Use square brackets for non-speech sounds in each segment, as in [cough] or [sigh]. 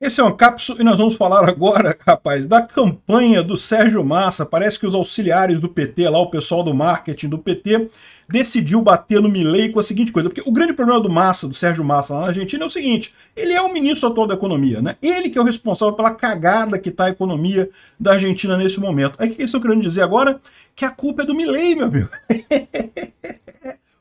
Esse é um capso e nós vamos falar agora, rapaz, da campanha do Sérgio Massa. Parece que os auxiliares do PT, lá o pessoal do marketing do PT, decidiu bater no Milei com a seguinte coisa. Porque o grande problema do Massa, do Sérgio Massa lá na Argentina, é o seguinte: ele é o ministro atual da economia, né? Ele que é o responsável pela cagada que está a economia da Argentina nesse momento. Aí o que eles estão querendo dizer agora? Que a culpa é do Milei, meu amigo. [laughs]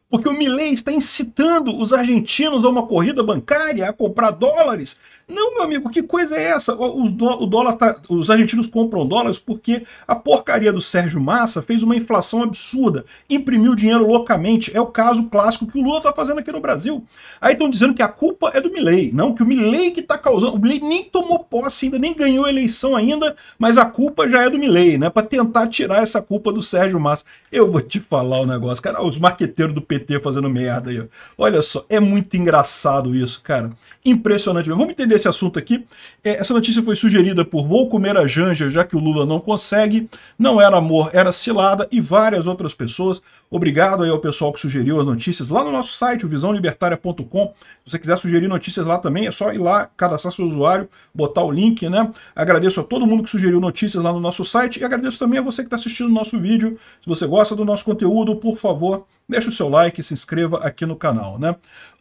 Porque o Milei está incitando os argentinos a uma corrida bancária, a comprar dólares não, meu amigo, que coisa é essa? O, o dólar tá, os argentinos compram dólares porque a porcaria do Sérgio Massa fez uma inflação absurda, imprimiu dinheiro loucamente. É o caso clássico que o Lula está fazendo aqui no Brasil. Aí estão dizendo que a culpa é do Milley. Não, que o Milley que está causando. O Milley nem tomou posse ainda, nem ganhou a eleição ainda, mas a culpa já é do Milley, né? Para tentar tirar essa culpa do Sérgio Massa. Eu vou te falar o um negócio, cara. Os marqueteiros do PT fazendo merda aí. Olha só, é muito engraçado isso, cara. Impressionante. Vamos entender esse assunto aqui. É, essa notícia foi sugerida por Vou Comer a Janja, já que o Lula não consegue. Não era amor, era cilada e várias outras pessoas. Obrigado aí ao pessoal que sugeriu as notícias lá no nosso site, o visãolibertaria.com. Se você quiser sugerir notícias lá também, é só ir lá, cadastrar seu usuário, botar o link, né? Agradeço a todo mundo que sugeriu notícias lá no nosso site e agradeço também a você que está assistindo o nosso vídeo. Se você gosta do nosso conteúdo, por favor, deixe o seu like e se inscreva aqui no canal, né?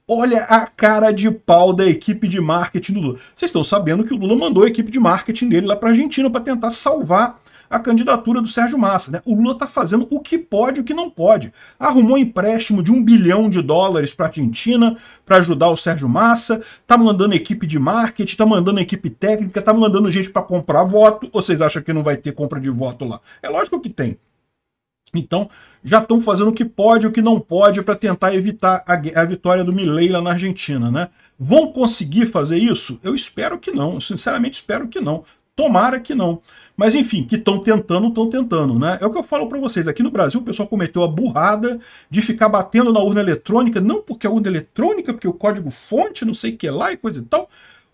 Olha a cara de pau da equipe de marketing do Lula. Vocês estão sabendo que o Lula mandou a equipe de marketing dele lá para a Argentina para tentar salvar a candidatura do Sérgio Massa. Né? O Lula está fazendo o que pode e o que não pode. Arrumou empréstimo de um bilhão de dólares para a Argentina para ajudar o Sérgio Massa, está mandando equipe de marketing, está mandando equipe técnica, está mandando gente para comprar voto. Ou vocês acham que não vai ter compra de voto lá? É lógico que tem. Então, já estão fazendo o que pode e o que não pode para tentar evitar a, a, vitória do Milei lá na Argentina, né? Vão conseguir fazer isso? Eu espero que não, Eu sinceramente espero que não. Tomara que não. Mas enfim, que estão tentando, estão tentando, né? É o que eu falo para vocês. Aqui no Brasil, o pessoal cometeu a burrada de ficar batendo na urna eletrônica, não porque a urna eletrônica, porque o código fonte, não sei o que lá e coisa e tal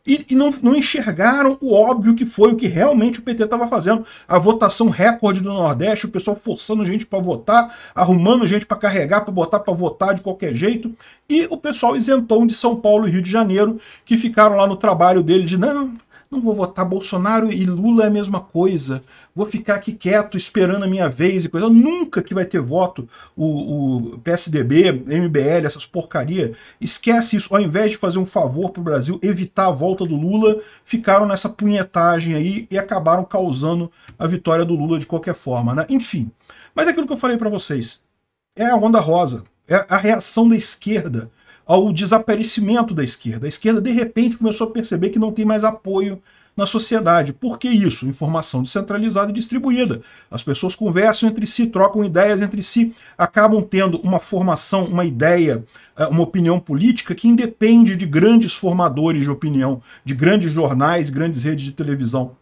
e, e não, não, enxergaram o óbvio que foi o que realmente o PT estava fazendo. A votação recorde do Nordeste, o pessoal forçando gente para votar, arrumando gente para carregar, para botar para votar de qualquer jeito. E o pessoal isentou de São Paulo e Rio de Janeiro, que ficaram lá no trabalho dele de não, não vou votar Bolsonaro e Lula é a mesma coisa. Vou ficar aqui quieto esperando a minha vez e coisa. Nunca que vai ter voto o, o PSDB, MBL, essas porcaria. Esquece isso. Ao invés de fazer um favor pro Brasil, evitar a volta do Lula, ficaram nessa punhetagem aí e acabaram causando a vitória do Lula de qualquer forma, né? Enfim. Mas é aquilo que eu falei para vocês. É a onda rosa. É a reação da esquerda ao desaparecimento da esquerda. A esquerda, de repente, começou a perceber que não tem mais apoio na sociedade. Por que isso? Informação descentralizada e distribuída. As pessoas conversam entre si, trocam ideias entre si, acabam tendo uma formação, uma ideia, eh, uma opinião política que independe de grandes formadores de opinião, de grandes jornais, grandes redes de televisão.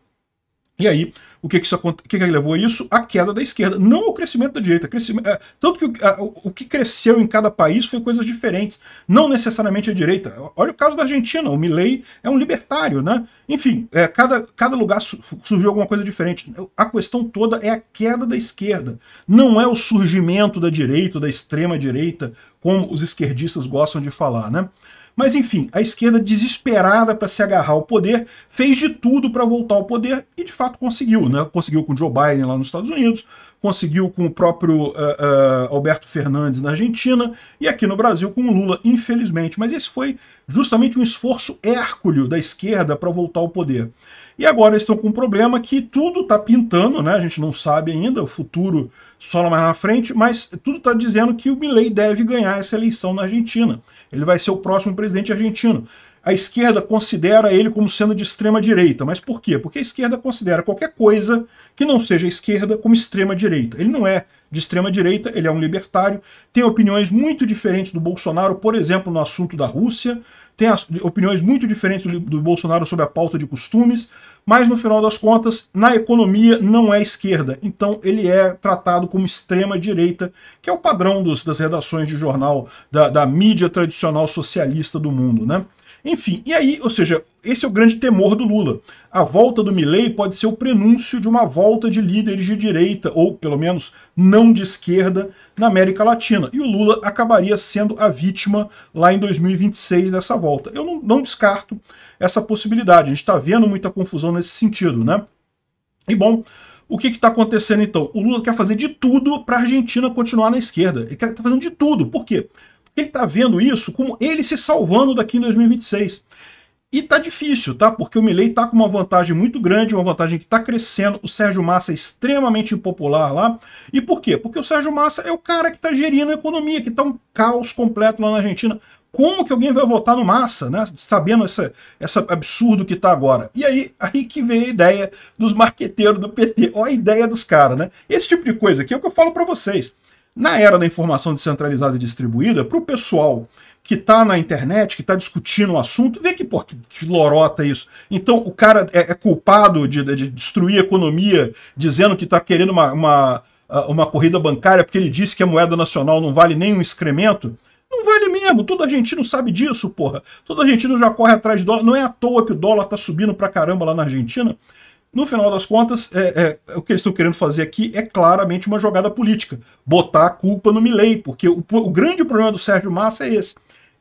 E aí, o que que, isso, o que, que levou a isso? A queda da esquerda, não o crescimento da direita. Crescimento, é, tanto que o, a, o, que cresceu em cada país foi coisas diferentes, não necessariamente a direita. Olha o caso da Argentina, o Milley é um libertário, né? Enfim, é, cada, cada lugar su surgiu alguma coisa diferente. A questão toda é a queda da esquerda, não é o surgimento da direita, da extrema direita, como os esquerdistas gostam de falar, né? Mas enfim, a esquerda, desesperada para se agarrar ao poder, fez de tudo para voltar ao poder e de fato conseguiu. Né? Conseguiu com Joe Biden lá nos Estados Unidos, conseguiu com o próprio uh, uh, Alberto Fernandes na Argentina e aqui no Brasil com o Lula, infelizmente. Mas esse foi justamente um esforço hércule da esquerda para voltar ao poder. E agora eles estão com um problema que tudo está pintando, né? A gente não sabe ainda, o futuro só lá mais na frente, mas tudo está dizendo que o Milei deve ganhar essa eleição na Argentina. Ele vai ser o próximo presidente argentino. A esquerda considera ele como sendo de extrema direita. Mas por quê? Porque a esquerda considera qualquer coisa que não seja esquerda como extrema direita. Ele não é de extrema direita, ele é um libertário, tem opiniões muito diferentes do Bolsonaro, por exemplo, no assunto da Rússia, tem opiniões muito diferentes do, do Bolsonaro sobre a pauta de costumes, mas no final das contas, na economia não é esquerda, então ele é tratado como extrema direita, que é o padrão dos, das redações de jornal da, da mídia tradicional socialista do mundo, né? Enfim, e aí, ou seja, esse é o grande temor do Lula. A volta do Milley pode ser o prenúncio de uma volta de líderes de direita, ou pelo menos não de esquerda, na América Latina. E o Lula acabaria sendo a vítima lá em 2026 dessa volta. Eu não, não descarto essa possibilidade. A gente está vendo muita confusão nesse sentido, né? E bom, o que está acontecendo então? O Lula quer fazer de tudo para a Argentina continuar na esquerda. Ele está fazendo de tudo. Por quê? Ele está vendo isso como ele se salvando daqui em 2026. E está difícil, tá? Porque o Milley está com uma vantagem muito grande, uma vantagem que está crescendo. O Sérgio Massa é extremamente impopular lá. E por quê? Porque o Sérgio Massa é o cara que está gerindo a economia, que está um caos completo lá na Argentina. Como que alguém vai votar no Massa, né? Sabendo esse, essa absurdo que tá agora. E aí, aí que veio a ideia dos marqueteiros do PT. Olha a ideia dos caras, né? Esse tipo de coisa aqui é o que eu falo para vocês. Na era da informação descentralizada e distribuída, para o pessoal que está na internet, que está discutindo o assunto, vê que, pô, que, que, lorota isso. Então o cara é, é culpado de, de, destruir a economia, dizendo que está querendo uma, uma, ah, uma corrida bancária porque ele disse que a moeda nacional não vale nem um excremento. Não vale mesmo, todo argentino sabe disso, porra. Todo argentino já corre atrás de dólar. Não é à toa que o dólar está subindo para caramba lá na Argentina. No final das contas, é, é, o que eles estão querendo fazer aqui é claramente uma jogada política. Botar a culpa no Milley, porque o, o, grande problema do Sérgio Massa é esse.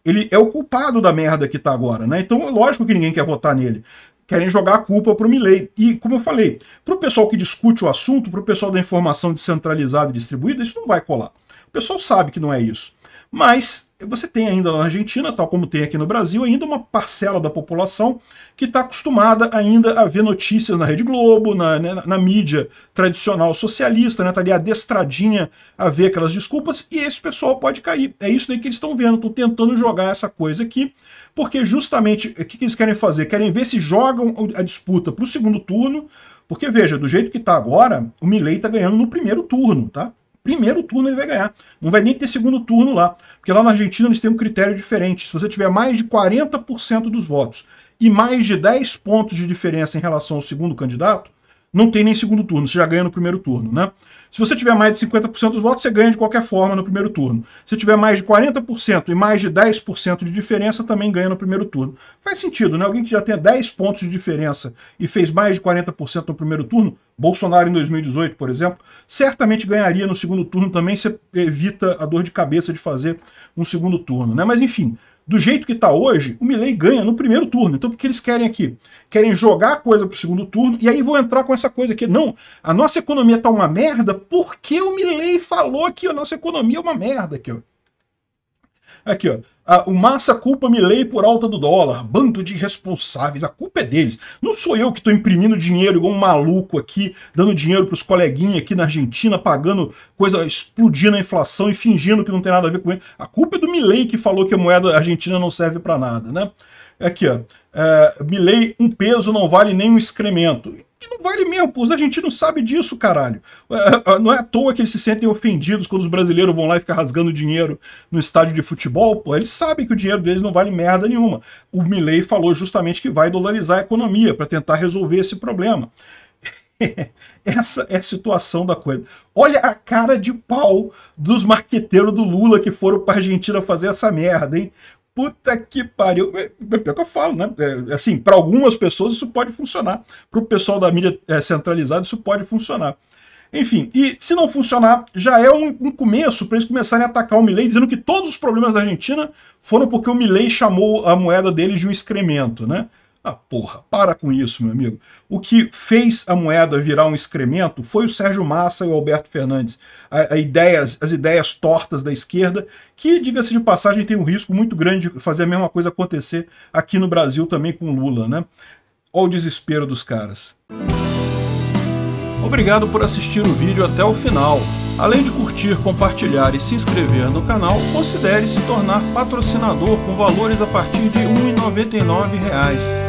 Ele é o culpado da merda que está agora, né? Então, é lógico que ninguém quer votar nele. Querem jogar a culpa pro Milley. E, como eu falei, pro pessoal que discute o assunto, pro pessoal da informação descentralizada e distribuída, isso não vai colar. O pessoal sabe que não é isso. Mas você tem ainda na Argentina, tal como tem aqui no Brasil, ainda uma parcela da população que está acostumada ainda a ver notícias na Rede Globo, na, né, na mídia tradicional socialista, está né, tá ali adestradinha a ver aquelas desculpas, e esse pessoal pode cair. É isso aí que eles estão vendo, estão tentando jogar essa coisa aqui, porque justamente o que, que eles querem fazer? Querem ver se jogam a disputa para o segundo turno, porque veja, do jeito que está agora, o Milley está ganhando no primeiro turno, tá? primeiro turno ele vai ganhar. Não vai nem ter segundo turno lá, porque lá na Argentina eles têm um critério diferente. Se você tiver mais de 40% dos votos e mais de 10 pontos de diferença em relação ao segundo candidato, não tem nem segundo turno, você já ganha no primeiro turno, né? Se você tiver mais de 50% dos votos, você ganha de qualquer forma no primeiro turno. Se tiver mais de 40% e mais de 10% de diferença, também ganha no primeiro turno. Faz sentido, né? Alguém que já tem 10 pontos de diferença e fez mais de 40% no primeiro turno, Bolsonaro em 2018, por exemplo, certamente ganharia no segundo turno também, você evita a dor de cabeça de fazer um segundo turno, né? Mas enfim, do jeito que está hoje, o Milley ganha no primeiro turno. Então o que eles querem aqui? Querem jogar a coisa para o segundo turno e aí vão entrar com essa coisa aqui. Não, a nossa economia está uma merda porque o Milley falou que a nossa economia é uma merda. Aqui, ó. Aqui, ó. Ah, o Massa culpa Milley por alta do dólar. Bando de responsáveis, a culpa é deles. Não sou eu que estou imprimindo dinheiro igual um maluco aqui, dando dinheiro para os coleguinhas aqui na Argentina, pagando coisa, explodindo a inflação e fingindo que não tem nada a ver com ele. A culpa é do Milley que falou que a moeda argentina não serve para nada, né? Aqui, ó. É, Milley, um peso não vale nem um excremento que não vale mesmo, pô. Os argentinos sabem disso, caralho. É, é, é, não é à toa que eles se sentem ofendidos quando os brasileiros vão lá e ficam rasgando dinheiro no estádio de futebol, pô. Eles sabem que o dinheiro deles não vale merda nenhuma. O Milley falou justamente que vai dolarizar a economia para tentar resolver esse problema. [laughs] Essa é a situação da coisa. Olha a cara de pau dos marqueteiros do Lula que foram para Argentina fazer essa merda, hein? puta que pariu. É, é, pior que eu falo, né? É, é assim, para algumas pessoas isso pode funcionar. Para o pessoal da mídia é, centralizada, isso pode funcionar. Enfim, e se não funcionar, já é um, um começo para eles começarem a atacar o Milley, dizendo que todos os problemas da Argentina foram porque o Milley chamou a moeda deles de um excremento, né? Ah, porra, para com isso, meu amigo. O que fez a moeda virar um excremento foi o Sérgio Massa e o Alberto Fernandes. A, a ideias, as ideias tortas da esquerda, que, diga-se de passagem, tem um risco muito grande de fazer a mesma coisa acontecer aqui no Brasil também com Lula, né? Olha o desespero dos caras. Obrigado por assistir o vídeo até o final. Além de curtir, compartilhar e se inscrever no canal, considere se tornar patrocinador com valores a partir de R$ 1,99